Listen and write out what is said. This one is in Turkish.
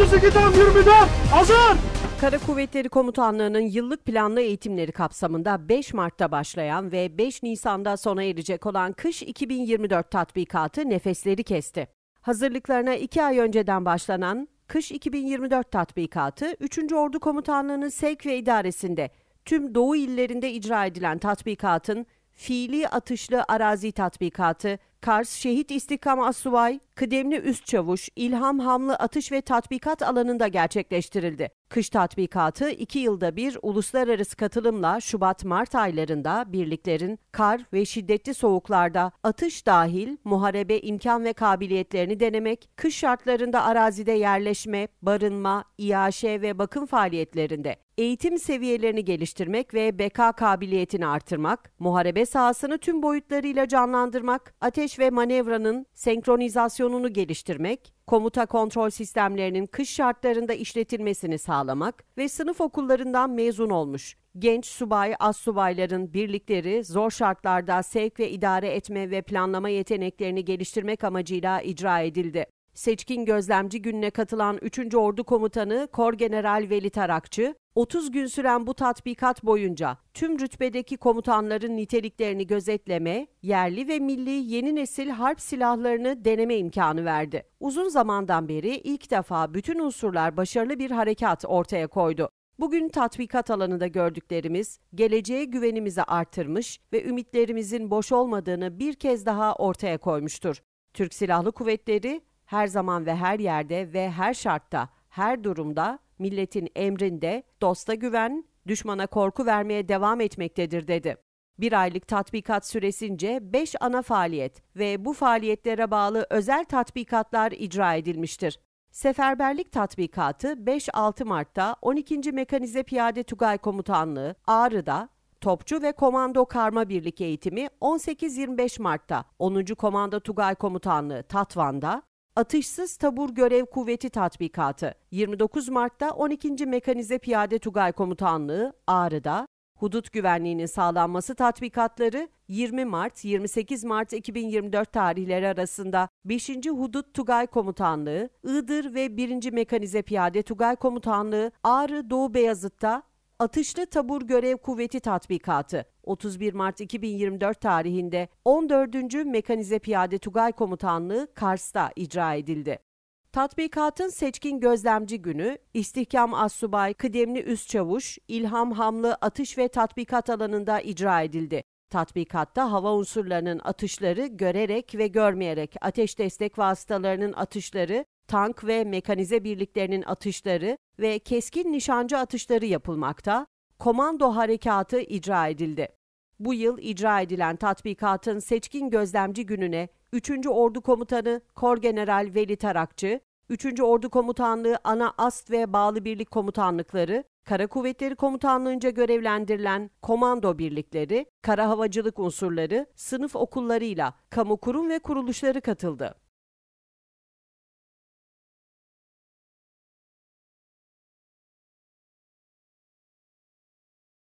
32'den 20'den hazır. Kara Kuvvetleri Komutanlığı'nın yıllık planlı eğitimleri kapsamında 5 Mart'ta başlayan ve 5 Nisan'da sona erecek olan kış 2024 tatbikatı nefesleri kesti. Hazırlıklarına 2 ay önceden başlanan Kış 2024 tatbikatı 3. Ordu Komutanlığı'nın sevk ve idaresinde tüm doğu illerinde icra edilen tatbikatın fiili atışlı arazi tatbikatı, Kars Şehit İstihkam Assubay, kıdemli üst çavuş ilham Hamlı atış ve tatbikat alanında gerçekleştirildi. Kış tatbikatı iki yılda bir uluslararası katılımla Şubat-Mart aylarında birliklerin kar ve şiddetli soğuklarda atış dahil muharebe imkan ve kabiliyetlerini denemek, kış şartlarında arazide yerleşme, barınma, iaşe ve bakım faaliyetlerinde eğitim seviyelerini geliştirmek ve beka kabiliyetini artırmak, muharebe sahasını tüm boyutlarıyla canlandırmak, ateş ve manevranın senkronizasyonu operasyonunu geliştirmek, komuta kontrol sistemlerinin kış şartlarında işletilmesini sağlamak ve sınıf okullarından mezun olmuş genç subay assubayların birlikleri zor şartlarda sevk ve idare etme ve planlama yeteneklerini geliştirmek amacıyla icra edildi. Seçkin gözlemci gününe katılan 3. Ordu Komutanı Kor General Veli Tarakçı, 30 gün süren bu tatbikat boyunca tüm rütbedeki komutanların niteliklerini gözetleme, yerli ve milli yeni nesil harp silahlarını deneme imkanı verdi. Uzun zamandan beri ilk defa bütün unsurlar başarılı bir harekat ortaya koydu. Bugün tatbikat alanında gördüklerimiz geleceğe güvenimizi artırmış ve ümitlerimizin boş olmadığını bir kez daha ortaya koymuştur. Türk Silahlı Kuvvetleri her zaman ve her yerde ve her şartta, her durumda milletin emrinde dosta güven, düşmana korku vermeye devam etmektedir dedi. Bir aylık tatbikat süresince 5 ana faaliyet ve bu faaliyetlere bağlı özel tatbikatlar icra edilmiştir. Seferberlik tatbikatı 5-6 Mart'ta 12. Mekanize Piyade Tugay Komutanlığı Ağrı'da, Topçu ve Komando Karma Birlik Eğitimi 18-25 Mart'ta, 10. Komando Tugay Komutanlığı Tatvan'da, Atışsız Tabur Görev Kuvveti Tatbikatı 29 Mart'ta 12. Mekanize Piyade Tugay Komutanlığı Ağrı'da, Hudut güvenliğinin sağlanması tatbikatları 20 Mart 28 Mart 2024 tarihleri arasında 5. Hudut Tugay Komutanlığı, Iğdır ve 1. Mekanize Piyade Tugay Komutanlığı Ağrı Doğu Beyazıt'ta Atışlı Tabur Görev Kuvveti Tatbikatı 31 Mart 2024 tarihinde 14. Mekanize Piyade Tugay Komutanlığı Kars'ta icra edildi. Tatbikatın seçkin gözlemci günü, İstihkam Assubay Kıdemli çavuş İlham Hamlı atış ve tatbikat alanında icra edildi. Tatbikatta hava unsurlarının atışları görerek ve görmeyerek, ateş destek vasıtalarının atışları, tank ve mekanize birliklerinin atışları ve keskin nişancı atışları yapılmakta, komando harekatı icra edildi. Bu yıl icra edilen tatbikatın seçkin gözlemci gününe 3. Ordu Komutanı Kor General Veli Tarakçı, 3. Ordu Komutanlığı Ana Ast ve Bağlı Birlik Komutanlıkları, Kara Kuvvetleri Komutanlığı'nca görevlendirilen komando birlikleri, kara havacılık unsurları, sınıf okullarıyla kamu kurum ve kuruluşları katıldı.